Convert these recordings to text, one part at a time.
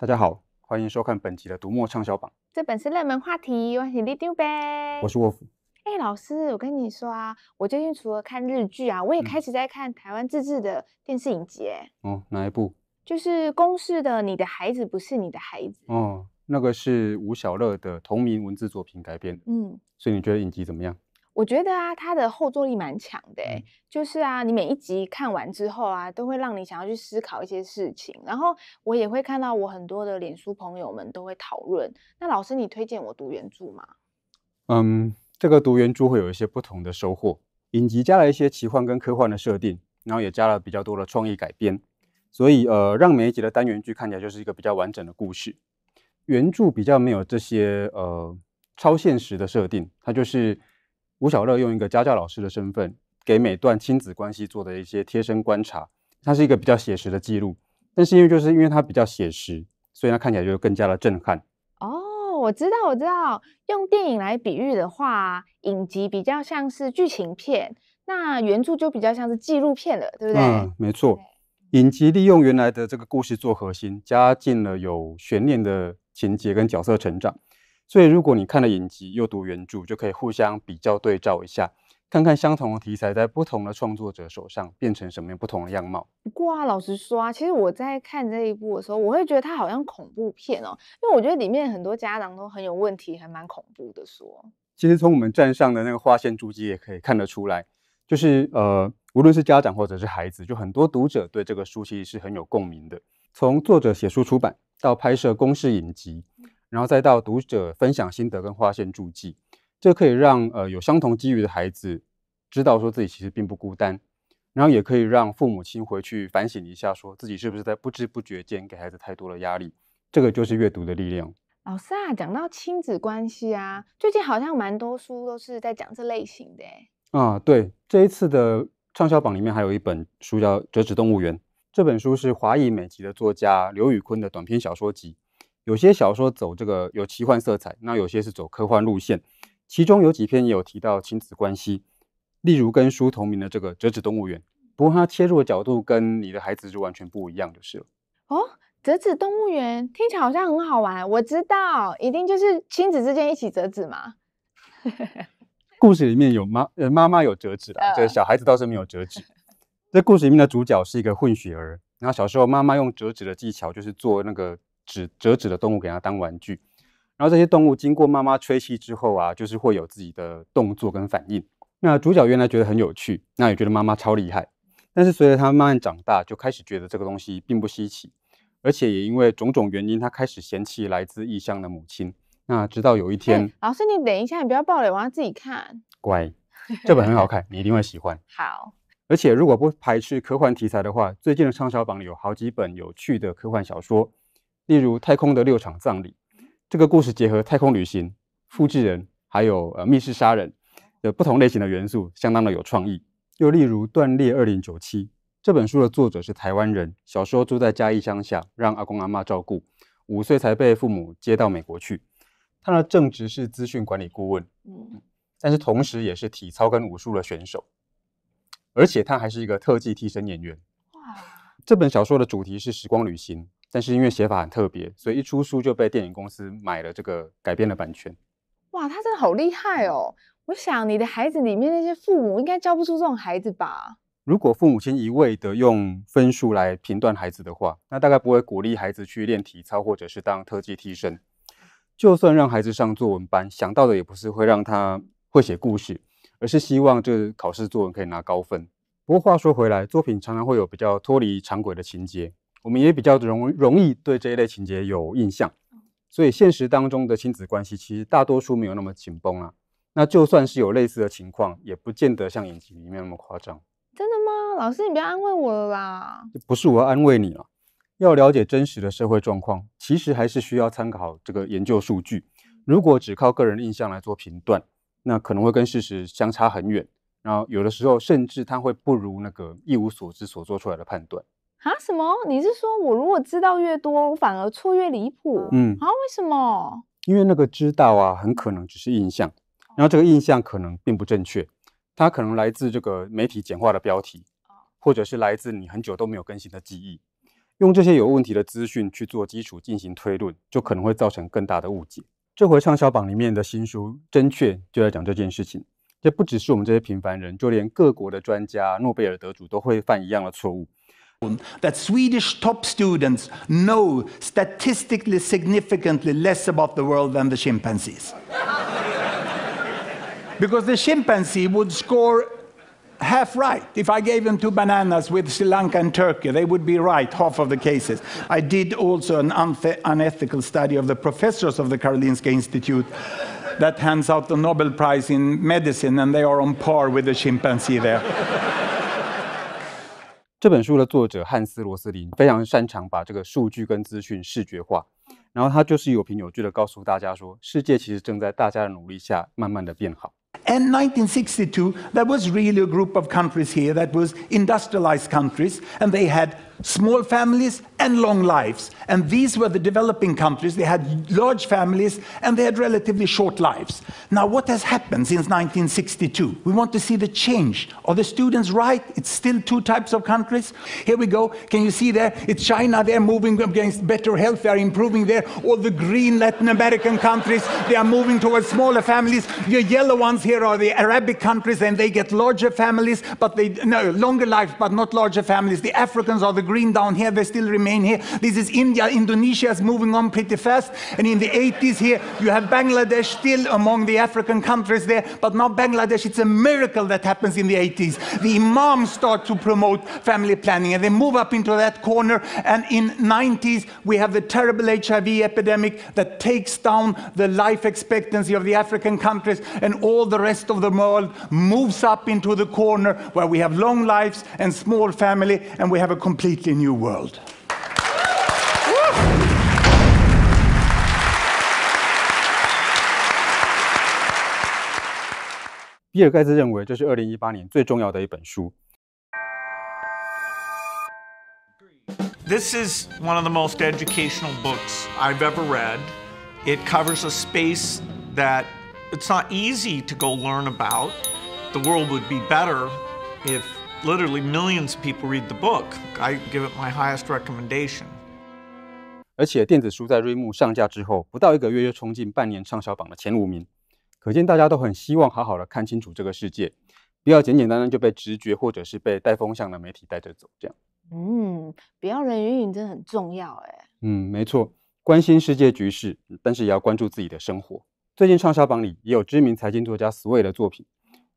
大家好，欢迎收看本集的读墨畅销榜。这本是热门话题，我们李丢呗。我是沃夫。哎，老师，我跟你说啊，我最近除了看日剧啊，我也开始在看台湾自制的电视影集。哦，哪一部？就是公式的《你的孩子不是你的孩子》。哦，那个是吴晓乐的同名文字作品改编。嗯，所以你觉得影集怎么样？我觉得啊，它的后坐力蛮强的，哎，就是啊，你每一集看完之后啊，都会让你想要去思考一些事情。然后我也会看到我很多的脸书朋友们都会讨论。那老师，你推荐我读原著吗？嗯，这个读原著会有一些不同的收获。影集加了一些奇幻跟科幻的设定，然后也加了比较多的创意改编，所以呃，让每一集的单元剧看起来就是一个比较完整的故事。原著比较没有这些呃超现实的设定，它就是。吴小乐用一个家教老师的身份，给每段亲子关系做的一些贴身观察，它是一个比较写实的记录。但是因为就是因为它比较写实，所以它看起来就更加的震撼。哦，我知道，我知道。用电影来比喻的话，影集比较像是剧情片，那原著就比较像是纪录片了，对不对？嗯，没错。影集利用原来的这个故事做核心，加进了有悬念的情节跟角色成长。所以，如果你看了影集又读原著，就可以互相比较对照一下，看看相同的题材在不同的创作者手上变成什么样不同的样貌。不过啊，老实说啊，其实我在看这一部的时候，我会觉得它好像恐怖片哦，因为我觉得里面很多家长都很有问题，还蛮恐怖的说。其实从我们站上的那个划线注记也可以看得出来，就是呃，无论是家长或者是孩子，就很多读者对这个书其实是很有共鸣的。从作者写书出版到拍摄公式影集。然后再到读者分享心得跟画线注记，这可以让呃有相同机遇的孩子知道说自己其实并不孤单，然后也可以让父母亲回去反省一下，说自己是不是在不知不觉间给孩子太多的压力。这个就是阅读的力量。老师啊，讲到亲子关系啊，最近好像蛮多书都是在讲这类型的。啊，对，这一次的畅销榜里面还有一本书叫《折纸动物园》，这本书是华裔美籍的作家刘宇坤的短篇小说集。有些小说走这个有奇幻色彩，那有些是走科幻路线，其中有几篇也有提到亲子关系，例如跟书同名的这个折纸动物园，不过它切入的角度跟你的孩子就完全不一样就是了。哦，折纸动物园听起来好像很好玩，我知道，一定就是亲子之间一起折纸嘛。故事里面有妈呃妈妈有折纸啦，这小孩子倒是没有折纸。这故事里面的主角是一个混血儿，然后小时候妈妈用折纸的技巧就是做那个。纸折纸的动物给它当玩具，然后这些动物经过妈妈吹气之后啊，就是会有自己的动作跟反应。那主角原来觉得很有趣，那也觉得妈妈超厉害。但是随着他慢慢长大，就开始觉得这个东西并不稀奇，而且也因为种种原因，他开始嫌弃来自异乡的母亲。那直到有一天，老师你等一下，你不要抱了，我要自己看。乖，这本很好看，你一定会喜欢。好，而且如果不排斥科幻题材的话，最近的畅销榜有好几本有趣的科幻小说。例如《太空的六场葬礼》，这个故事结合太空旅行、复制人，还有呃密室杀人的不同类型的元素，相当的有创意。又例如《断裂二零九七》这本书的作者是台湾人，小时候住在嘉义乡下，让阿公阿妈照顾，五岁才被父母接到美国去。他的正职是资讯管理顾问，但是同时也是体操跟武术的选手，而且他还是一个特技替身演员。哇！这本小说的主题是时光旅行。但是因为写法很特别，所以一出书就被电影公司买了这个改编的版权。哇，他真的好厉害哦！我想你的孩子里面那些父母应该教不出这种孩子吧？如果父母亲一味的用分数来评断孩子的话，那大概不会鼓励孩子去练体操或者是当特技替身。就算让孩子上作文班，想到的也不是会让他会写故事，而是希望这考试作文可以拿高分。不过话说回来，作品常常会有比较脱离常轨的情节。我们也比较容容易对这一类情节有印象，所以现实当中的亲子关系其实大多数没有那么紧绷啊。那就算是有类似的情况，也不见得像影集里面那么夸张。真的吗，老师？你不要安慰我了啦。不是我要安慰你了，要了解真实的社会状况，其实还是需要参考这个研究数据。如果只靠个人印象来做评断，那可能会跟事实相差很远。然后有的时候甚至他会不如那个一无所知所做出来的判断。啊，什么？你是说我如果知道越多，我反而错越离谱？嗯，啊，为什么？因为那个知道啊，很可能只是印象，然后这个印象可能并不正确，它可能来自这个媒体简化的标题，或者是来自你很久都没有更新的记忆。用这些有问题的资讯去做基础进行推论，就可能会造成更大的误解。这回畅销榜里面的新书《真确》就在讲这件事情。这不只是我们这些平凡人，就连各国的专家、诺贝尔得主都会犯一样的错误。that Swedish top students know statistically significantly less about the world than the chimpanzees. because the chimpanzee would score half right. If I gave them two bananas with Sri Lanka and Turkey, they would be right half of the cases. I did also an unethical study of the professors of the Karolinska Institute that hands out the Nobel Prize in medicine, and they are on par with the chimpanzee there. 这本书的作者汉斯·罗斯林非常擅长把这个数据跟资讯视觉化，然后他就是有凭有据的告诉大家说，世界其实正在大家的努力下慢慢的变好。In 1962, there was really a group of countries here that was industrialized countries, and they had small families. and long lives. And these were the developing countries. They had large families and they had relatively short lives. Now, what has happened since 1962? We want to see the change. Are the students right? It's still two types of countries. Here we go. Can you see there? It's China. They're moving against better health. They're improving there. All the green Latin American countries, they are moving towards smaller families. The yellow ones here are the Arabic countries and they get larger families, but they, no, longer lives, but not larger families. The Africans are the green down here. They still remain remain here. This is India. Indonesia is moving on pretty fast. And in the 80s here, you have Bangladesh still among the African countries there. But now Bangladesh, it's a miracle that happens in the 80s. The imams start to promote family planning and they move up into that corner. And in 90s, we have the terrible HIV epidemic that takes down the life expectancy of the African countries and all the rest of the world moves up into the corner where we have long lives and small family and we have a completely new world. 比尔·盖茨认为这是2018年最重要的一本书。This is one of the most educational books I've ever read. It covers a space that it's not easy to go learn about. The world would be better if literally millions of people read the book. I give it my highest recommendation. 而且电子书在瑞木上架之后，不到一个月就冲进半年畅销榜的前五名。可见大家都很希望好好的看清楚这个世界，不要简简单单就被直觉或者是被带风向的媒体带着走。这样，嗯，不要人云亦云，真的很重要哎。嗯，没错，关心世界局势，但是也要关注自己的生活。最近《畅销榜》里也有知名财经作家 Sway 的作品，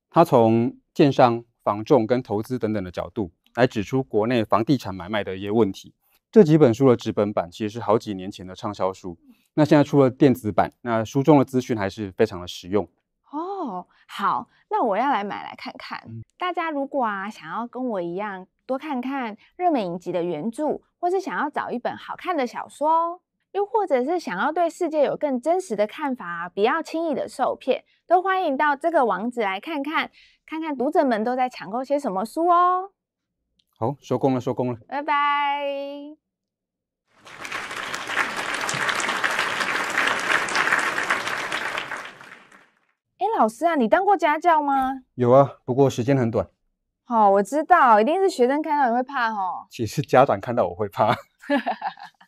他从建商、房仲跟投资等等的角度来指出国内房地产买卖的一些问题。这几本书的纸本版其实是好几年前的畅销书，那现在出了电子版，那书中的资讯还是非常的实用哦。好，那我要来买来看看。大家如果啊想要跟我一样多看看热门影集的原著，或是想要找一本好看的小说，又或者是想要对世界有更真实的看法，不要轻易的受骗，都欢迎到这个网址来看看，看看读者们都在抢购些什么书哦。好，收工了，收工了，拜拜。老师啊，你当过家教吗？有啊，不过时间很短。好，我知道，一定是学生看到你会怕哦。其实家长看到我会怕。